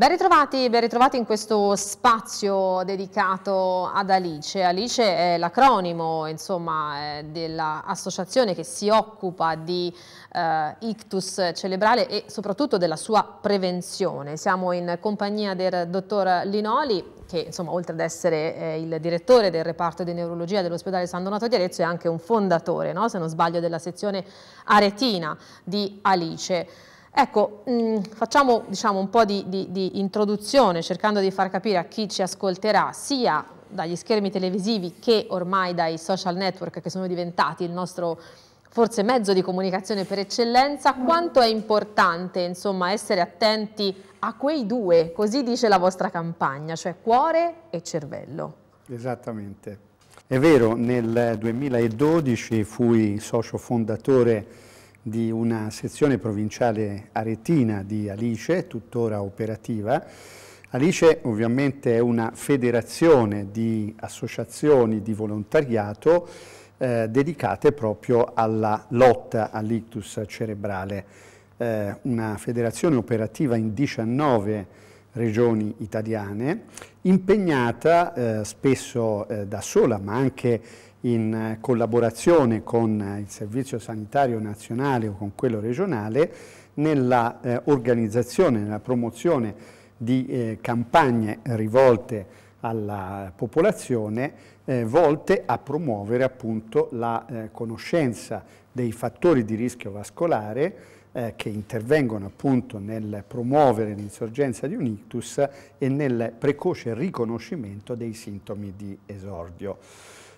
Ben ritrovati, ben ritrovati, in questo spazio dedicato ad Alice. Alice è l'acronimo eh, dell'associazione che si occupa di eh, ictus cerebrale e soprattutto della sua prevenzione. Siamo in compagnia del dottor Linoli che insomma, oltre ad essere eh, il direttore del reparto di neurologia dell'ospedale San Donato di Arezzo è anche un fondatore, no? se non sbaglio, della sezione aretina di Alice. Ecco, mh, mm, facciamo diciamo, un po' di, di, di introduzione cercando di far capire a chi ci ascolterà sia dagli schermi televisivi che ormai dai social network che sono diventati il nostro forse mezzo di comunicazione per eccellenza, quanto è importante insomma, essere attenti a quei due, così dice la vostra campagna, cioè cuore e cervello. Esattamente. È vero, nel 2012 fui socio fondatore di una sezione provinciale aretina di Alice, tuttora operativa. Alice ovviamente è una federazione di associazioni di volontariato eh, dedicate proprio alla lotta all'ictus cerebrale, eh, una federazione operativa in 19 regioni italiane, impegnata eh, spesso eh, da sola ma anche in eh, collaborazione con eh, il Servizio Sanitario Nazionale o con quello regionale nella eh, organizzazione, nella promozione di eh, campagne rivolte alla popolazione eh, volte a promuovere appunto la eh, conoscenza dei fattori di rischio vascolare che intervengono appunto nel promuovere l'insorgenza di un ictus e nel precoce riconoscimento dei sintomi di esordio.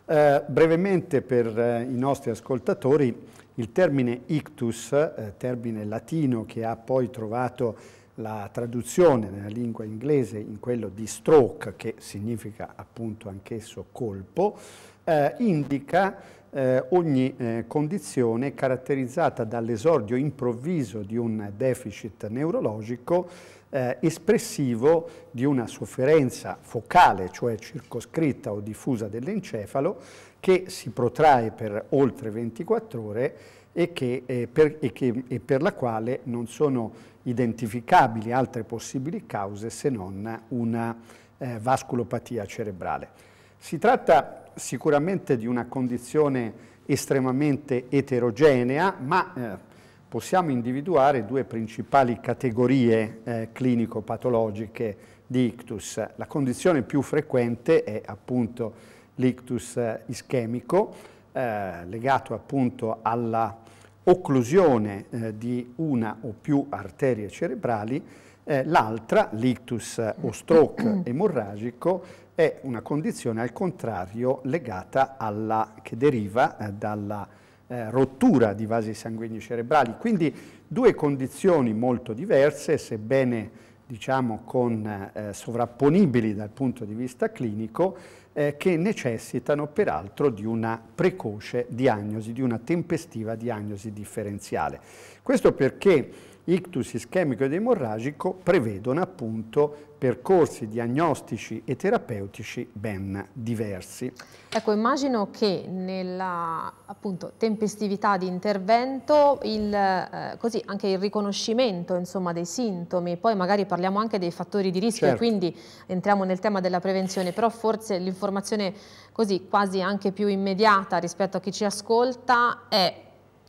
Eh, brevemente per eh, i nostri ascoltatori, il termine ictus, eh, termine latino che ha poi trovato la traduzione nella lingua inglese in quello di stroke, che significa appunto anch'esso colpo, eh, indica eh, ogni eh, condizione caratterizzata dall'esordio improvviso di un deficit neurologico eh, espressivo di una sofferenza focale, cioè circoscritta o diffusa dell'encefalo, che si protrae per oltre 24 ore e, che, eh, per, e, che, e per la quale non sono identificabili altre possibili cause se non una eh, vasculopatia cerebrale. Si tratta sicuramente di una condizione estremamente eterogenea, ma eh, possiamo individuare due principali categorie eh, clinico-patologiche di ictus. La condizione più frequente è appunto l'ictus eh, ischemico, eh, legato appunto alla occlusione eh, di una o più arterie cerebrali, eh, l'altra, l'ictus eh, o stroke mm. emorragico, è una condizione al contrario legata alla, che deriva dalla eh, rottura di vasi sanguigni cerebrali. Quindi due condizioni molto diverse, sebbene diciamo con, eh, sovrapponibili dal punto di vista clinico, eh, che necessitano peraltro di una precoce diagnosi, di una tempestiva diagnosi differenziale. Questo perché ictus ischemico ed emorragico prevedono appunto percorsi diagnostici e terapeutici ben diversi. Ecco, immagino che nella appunto, tempestività di intervento, il, eh, così anche il riconoscimento insomma, dei sintomi, poi magari parliamo anche dei fattori di rischio certo. e quindi entriamo nel tema della prevenzione, però forse l'informazione così quasi anche più immediata rispetto a chi ci ascolta è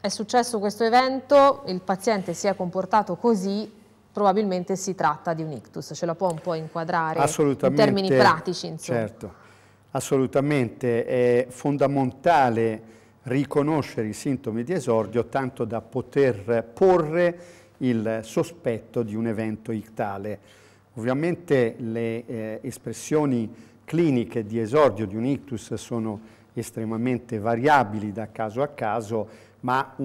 è successo questo evento, il paziente si è comportato così, probabilmente si tratta di un ictus. Ce la può un po' inquadrare in termini pratici? Insomma. Certo, assolutamente. È fondamentale riconoscere i sintomi di esordio tanto da poter porre il sospetto di un evento ictale. Ovviamente le eh, espressioni cliniche di esordio di un ictus sono estremamente variabili da caso a caso ma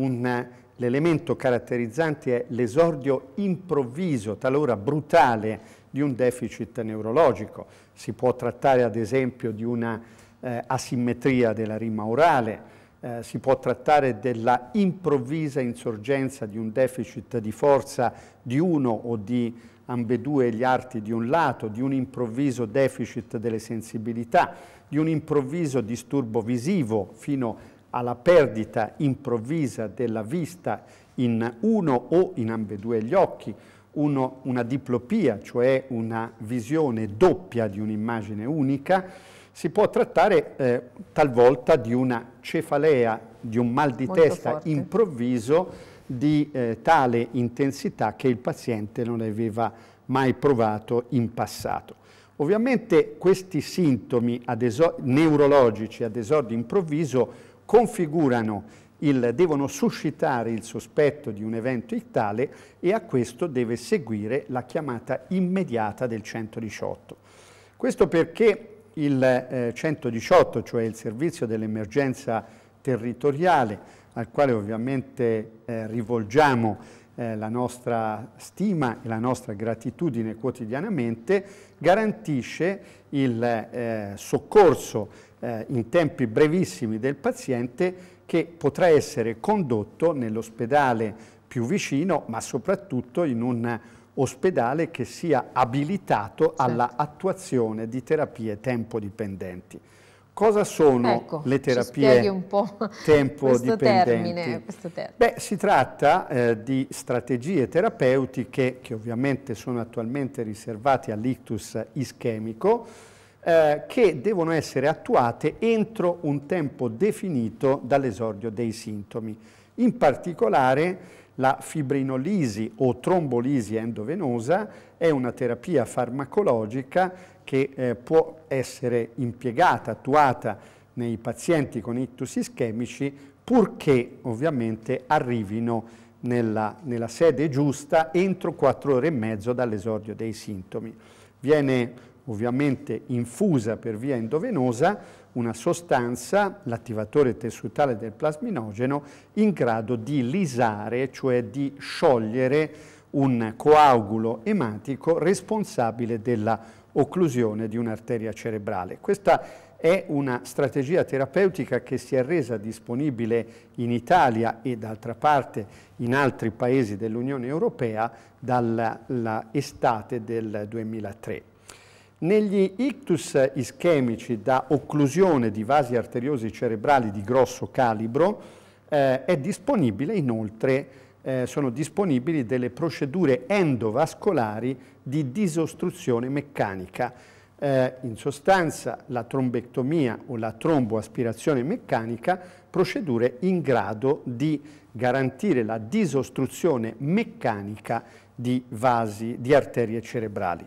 l'elemento caratterizzante è l'esordio improvviso, talora brutale, di un deficit neurologico. Si può trattare ad esempio di una eh, asimmetria della rima orale, eh, si può trattare della improvvisa insorgenza di un deficit di forza di uno o di ambedue gli arti di un lato, di un improvviso deficit delle sensibilità, di un improvviso disturbo visivo fino a alla perdita improvvisa della vista in uno o in ambedue gli occhi, uno, una diplopia, cioè una visione doppia di un'immagine unica, si può trattare eh, talvolta di una cefalea, di un mal di Molto testa forte. improvviso di eh, tale intensità che il paziente non aveva mai provato in passato. Ovviamente questi sintomi ad neurologici ad esordio improvviso configurano il, devono suscitare il sospetto di un evento tale e a questo deve seguire la chiamata immediata del 118. Questo perché il eh, 118, cioè il servizio dell'emergenza territoriale, al quale ovviamente eh, rivolgiamo eh, la nostra stima e la nostra gratitudine quotidianamente, garantisce il eh, soccorso eh, in tempi brevissimi del paziente che potrà essere condotto nell'ospedale più vicino, ma soprattutto in un ospedale che sia abilitato certo. alla attuazione di terapie tempo-dipendenti. Cosa sono ecco, le terapie un po tempo-dipendenti? Termine, termine. Beh, si tratta eh, di strategie terapeutiche che ovviamente sono attualmente riservate all'ictus ischemico, eh, che devono essere attuate entro un tempo definito dall'esordio dei sintomi. In particolare la fibrinolisi o trombolisi endovenosa è una terapia farmacologica che eh, può essere impiegata, attuata nei pazienti con ictus ischemici purché ovviamente arrivino nella, nella, sede giusta entro quattro ore e mezzo dall'esordio dei sintomi. Viene ovviamente infusa per via endovenosa, una sostanza, l'attivatore tessutale del plasminogeno, in grado di lisare, cioè di sciogliere un coagulo ematico responsabile della occlusione di un'arteria cerebrale. Questa è una strategia terapeutica che si è resa disponibile in Italia e d'altra parte in altri paesi dell'Unione Europea dall'estate del 2003. Negli ictus ischemici da occlusione di vasi arteriosi cerebrali di grosso calibro eh, è disponibile inoltre eh, sono disponibili delle procedure endovascolari di disostruzione meccanica. Eh, in sostanza la trombectomia o la tromboaspirazione meccanica, procedure in grado di garantire la disostruzione meccanica di vasi, di arterie cerebrali.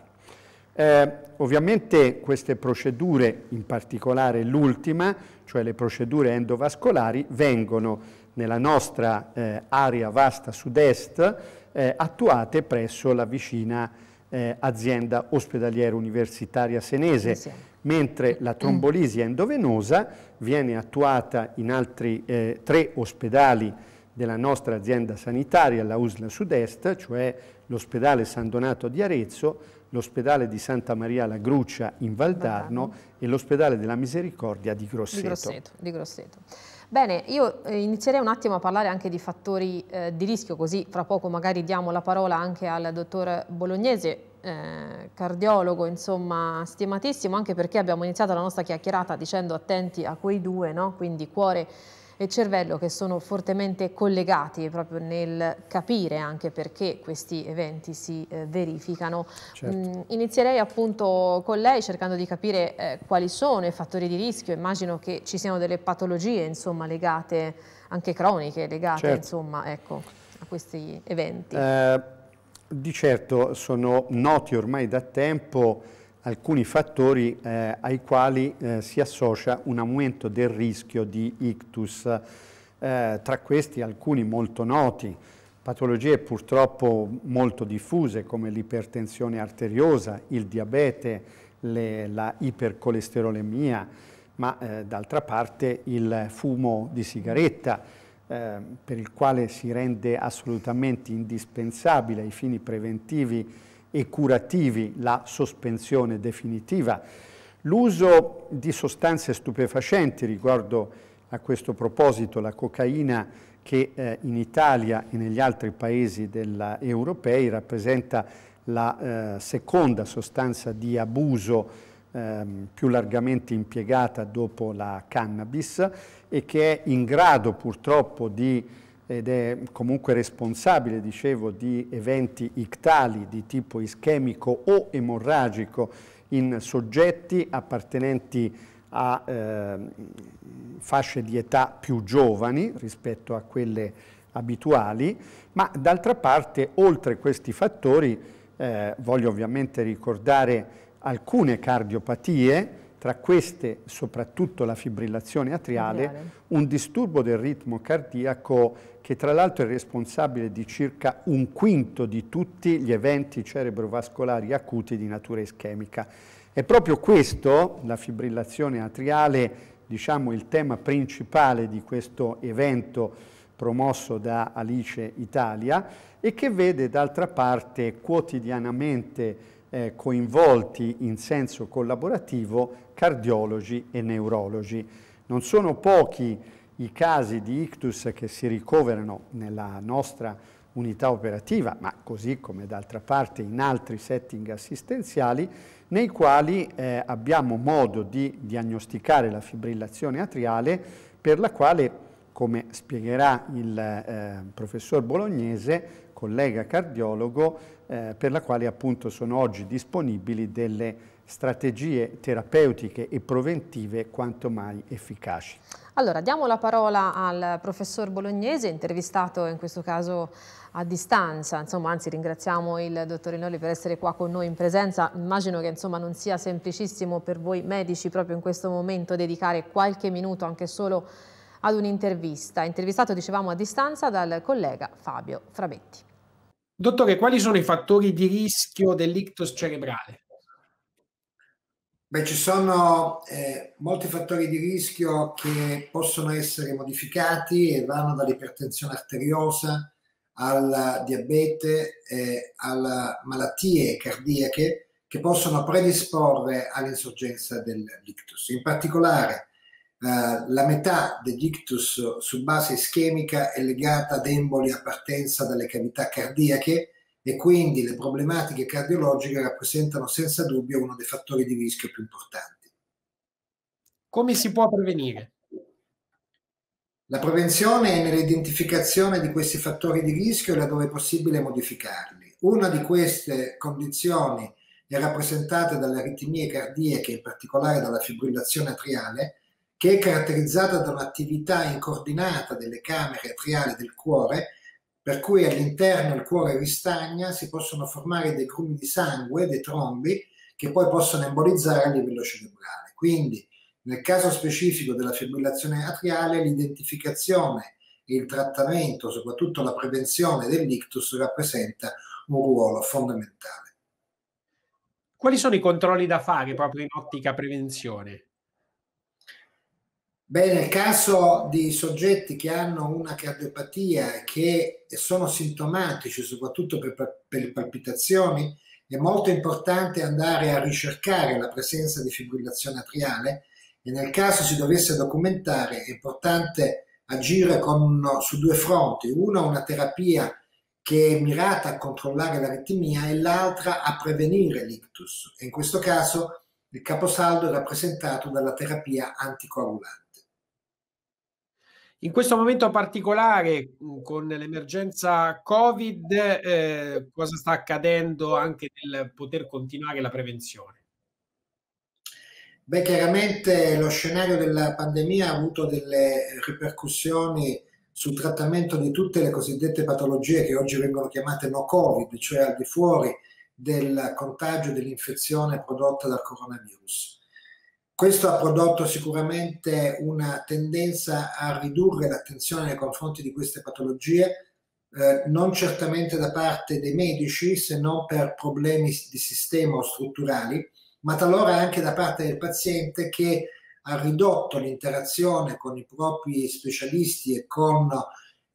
Eh, ovviamente queste procedure, in particolare l'ultima, cioè le procedure endovascolari, vengono nella nostra eh, area vasta sud-est eh, attuate presso la vicina eh, azienda ospedaliera universitaria senese, sì. mentre la mm. trombolisi endovenosa viene attuata in altri eh, tre ospedali della nostra azienda sanitaria, la USLA Sud-Est, cioè l'ospedale San Donato di Arezzo, l'ospedale di Santa Maria la Gruccia in Valdarno, e l'ospedale della Misericordia di Grosseto. Di Grosseto, di Grosseto. Bene, io eh, inizierei un attimo a parlare anche di fattori eh, di rischio, così fra poco magari diamo la parola anche al dottor Bolognese, eh, cardiologo, insomma, stimatissimo, anche perché abbiamo iniziato la nostra chiacchierata dicendo attenti a quei due, no? quindi cuore e cervello che sono fortemente collegati proprio nel capire anche perché questi eventi si eh, verificano. Certo. Mm, inizierei appunto con lei cercando di capire eh, quali sono i fattori di rischio, immagino che ci siano delle patologie insomma legate, anche croniche legate certo. insomma ecco, a questi eventi. Eh, di certo sono noti ormai da tempo alcuni fattori eh, ai quali eh, si associa un aumento del rischio di ictus, eh, tra questi alcuni molto noti, patologie purtroppo molto diffuse come l'ipertensione arteriosa, il diabete, le, la ipercolesterolemia, ma eh, d'altra parte il fumo di sigaretta, eh, per il quale si rende assolutamente indispensabile ai fini preventivi e curativi la sospensione definitiva. L'uso di sostanze stupefacenti, riguardo a questo proposito la cocaina che eh, in Italia e negli altri paesi della, europei rappresenta la eh, seconda sostanza di abuso Ehm, più largamente impiegata dopo la cannabis e che è in grado purtroppo di ed è comunque responsabile, dicevo, di eventi ictali di tipo ischemico o emorragico in soggetti appartenenti a eh, fasce di età più giovani rispetto a quelle abituali, ma d'altra parte, oltre questi fattori, eh, voglio ovviamente ricordare alcune cardiopatie, tra queste soprattutto la fibrillazione atriale, atriale, un disturbo del ritmo cardiaco che tra l'altro è responsabile di circa un quinto di tutti gli eventi cerebrovascolari acuti di natura ischemica. È proprio questo, la fibrillazione atriale, diciamo il tema principale di questo evento promosso da Alice Italia e che vede d'altra parte quotidianamente eh, coinvolti in senso collaborativo cardiologi e neurologi. Non sono pochi i casi di ictus che si ricoverano nella nostra unità operativa, ma così come d'altra parte in altri setting assistenziali, nei quali eh, abbiamo modo di diagnosticare la fibrillazione atriale per la quale, come spiegherà il eh, professor bolognese, collega cardiologo, eh, per la quale appunto sono oggi disponibili delle strategie terapeutiche e preventive quanto mai efficaci. Allora, diamo la parola al professor Bolognese, intervistato in questo caso a distanza, insomma, anzi ringraziamo il dottor Inoli per essere qua con noi in presenza, immagino che insomma, non sia semplicissimo per voi medici proprio in questo momento dedicare qualche minuto anche solo ad un'intervista, intervistato dicevamo a distanza dal collega Fabio Frabetti. Dottore, quali sono i fattori di rischio dell'ictus cerebrale? Beh, ci sono eh, molti fattori di rischio che possono essere modificati e vanno dall'ipertensione arteriosa al diabete, eh, alle malattie cardiache che possono predisporre all'insorgenza dell'ictus. In particolare, la, metà dell'ictus su base ischemica è legata ad emboli a partenza dalle cavità cardiache e quindi le problematiche cardiologiche rappresentano senza dubbio uno dei fattori di rischio più importanti. Come si può prevenire? La prevenzione è nell'identificazione di questi fattori di rischio e laddove è possibile modificarli. Una di queste condizioni è rappresentata dalle aritmie cardiache, in particolare dalla fibrillazione atriale, che è caratterizzata da un'attività incoordinata delle camere atriali del cuore, per cui all'interno il cuore ristagna, si possono formare dei grumi di sangue, dei trombi, che poi possono embolizzare a livello cerebrale. Quindi, nel caso specifico della fibrillazione atriale, l'identificazione e il trattamento, soprattutto la prevenzione dell'ictus, rappresenta un ruolo fondamentale. Quali sono i controlli da fare proprio in ottica prevenzione? Beh, nel caso di soggetti che hanno una cardiopatia e che sono sintomatici, soprattutto per, per le palpitazioni, è molto importante andare a ricercare la presenza di fibrillazione atriale e nel caso si dovesse documentare è importante agire con, su due fronti, una una terapia che è mirata a controllare l'aritmia e l'altra a prevenire l'ictus. E in questo caso il caposaldo è rappresentato dalla terapia anticoagulante. In questo momento particolare, con l'emergenza Covid, eh, cosa sta accadendo anche nel poter continuare la prevenzione? Beh, chiaramente lo scenario della pandemia ha avuto delle ripercussioni sul trattamento di tutte le cosiddette patologie che oggi vengono chiamate no Covid, cioè al di fuori del contagio dell'infezione prodotta dal coronavirus. Questo ha prodotto sicuramente una tendenza a ridurre l'attenzione nei confronti di queste patologie, eh, non certamente da parte dei medici, se non per problemi di sistema o strutturali, ma talora anche da parte del paziente che ha ridotto l'interazione con i propri specialisti e con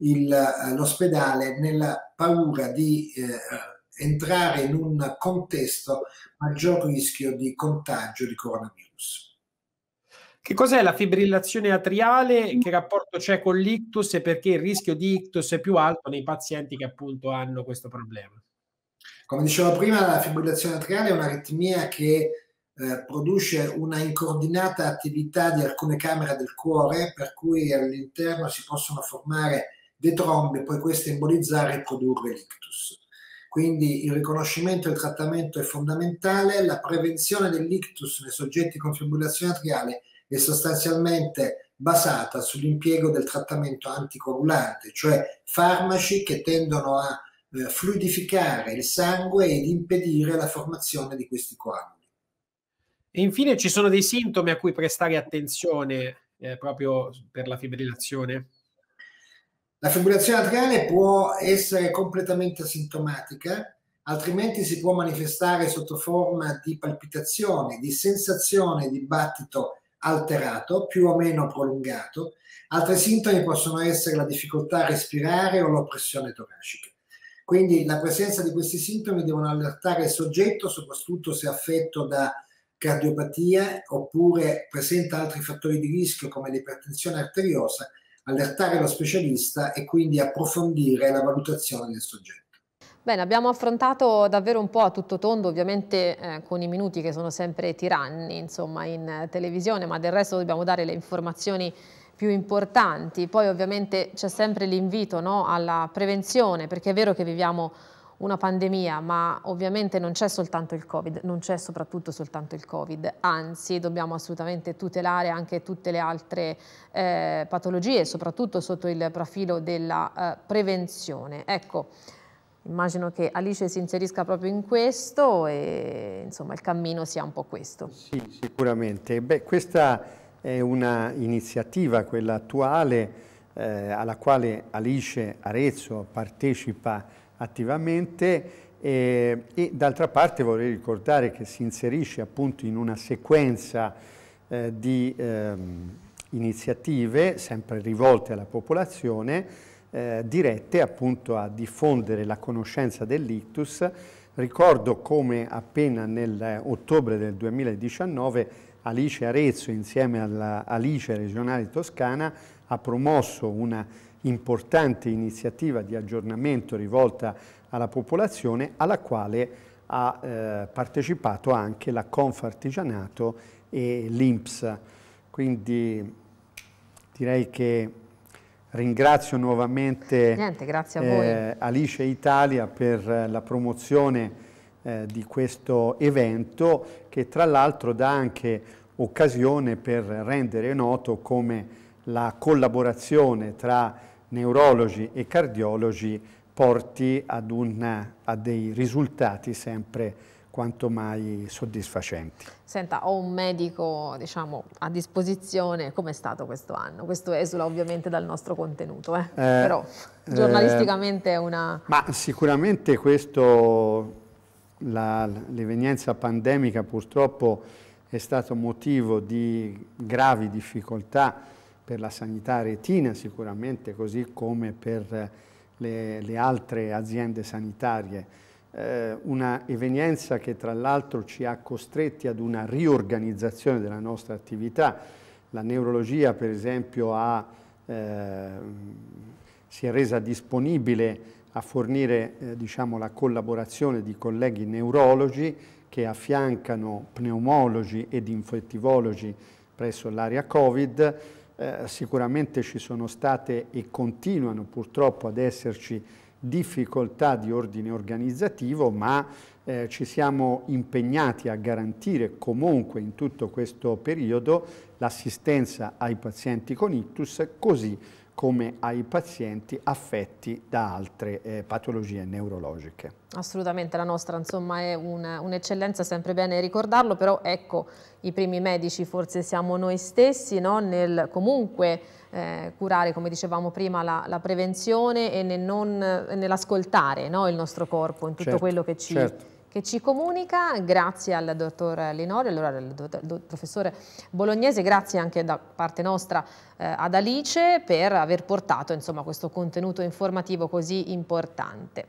il, eh, l'ospedale nella paura di eh, entrare in un contesto maggior rischio di contagio di coronavirus. Che cos'è la fibrillazione atriale? Mm. Che rapporto c'è con l'ictus e perché il rischio di ictus è più alto nei pazienti che appunto hanno questo problema? Come dicevo prima, la fibrillazione atriale è un'aritmia che eh, produce una incoordinata attività di alcune camere del cuore, per cui all'interno si possono formare dei trombi e poi queste embolizzare e produrre l'ictus. Quindi il riconoscimento e il trattamento è fondamentale, la prevenzione dell'ictus nei soggetti con fibrillazione atriale è sostanzialmente basata sull'impiego del trattamento anticoagulante, cioè farmaci che tendono a eh, fluidificare il sangue ed impedire la formazione di questi coaguli. E infine ci sono dei sintomi a cui prestare attenzione eh, proprio per la fibrillazione? La fibrillazione atriale può essere completamente asintomatica, altrimenti si può manifestare sotto forma di palpitazione, di sensazione di battito alterato, più o meno prolungato. Altri sintomi possono essere la difficoltà a respirare o l'oppressione toracica. Quindi la presenza di questi sintomi devono allertare il soggetto, soprattutto se affetto da cardiopatia oppure presenta altri fattori di rischio come l'ipertensione arteriosa, allertare lo specialista e quindi approfondire la valutazione del soggetto. Bene, abbiamo affrontato davvero un po' a tutto tondo, ovviamente eh, con i minuti che sono sempre tiranni, insomma, in televisione, ma del resto dobbiamo dare le informazioni più importanti. Poi ovviamente c'è sempre l'invito no, alla prevenzione, perché è vero che viviamo una pandemia, ma ovviamente non c'è soltanto il Covid, non c'è soprattutto soltanto il Covid, anzi dobbiamo assolutamente tutelare anche tutte le altre eh, patologie, soprattutto sotto il profilo della eh, prevenzione. Ecco, Immagino che Alice si inserisca proprio in questo e insomma il cammino sia un po' questo. Sì, sicuramente. Beh, questa è un'iniziativa, quella attuale, eh, alla quale Alice Arezzo partecipa attivamente e, e d'altra parte vorrei ricordare che si inserisce appunto in una sequenza eh, di eh, iniziative sempre rivolte alla popolazione eh, dirette appunto a diffondere la conoscenza dell'ictus. Ricordo come appena nell'ottobre del 2019 Alice Arezzo insieme alla Alice Regionale Toscana ha promosso una importante iniziativa di aggiornamento rivolta alla popolazione alla quale ha eh, partecipato anche la Confartigianato e l'INPS. Quindi direi che Ringrazio nuovamente Niente, eh, Alice Italia per eh, la promozione eh, di questo evento che tra l'altro dà anche occasione per rendere noto come la collaborazione tra neurologi e cardiologi porti ad una, a dei risultati sempre quanto mai soddisfacenti. Senta, ho un medico diciamo, a disposizione, come è stato questo anno? Questo esula ovviamente dal nostro contenuto, eh? Eh, però eh, giornalisticamente è una... Ma sicuramente questo l'evenienza pandemica purtroppo è stato motivo di gravi difficoltà per la sanità retina, sicuramente così come per le, le altre aziende sanitarie. Eh, una evenienza che tra l'altro ci ha costretti ad una riorganizzazione della nostra attività. La neurologia per esempio ha, eh, si è resa disponibile a fornire eh, diciamo, la collaborazione di colleghi neurologi che affiancano pneumologi ed infettivologi presso l'area Covid eh, sicuramente ci sono state e continuano purtroppo ad esserci difficoltà di ordine organizzativo, ma eh, ci siamo impegnati a garantire comunque in tutto questo periodo l'assistenza ai pazienti con ictus, così come ai pazienti affetti da altre eh, patologie neurologiche. Assolutamente, la nostra insomma è un'eccellenza, un sempre bene ricordarlo, però ecco, i primi medici forse siamo noi stessi no? nel comunque eh, curare, come dicevamo prima, la, la prevenzione e nel eh, nell'ascoltare no? il nostro corpo in tutto certo, quello che ci... Certo che ci comunica, grazie al dottor Linori, allora al professore Bolognese, grazie anche da parte nostra eh, ad Alice per aver portato insomma, questo contenuto informativo così importante.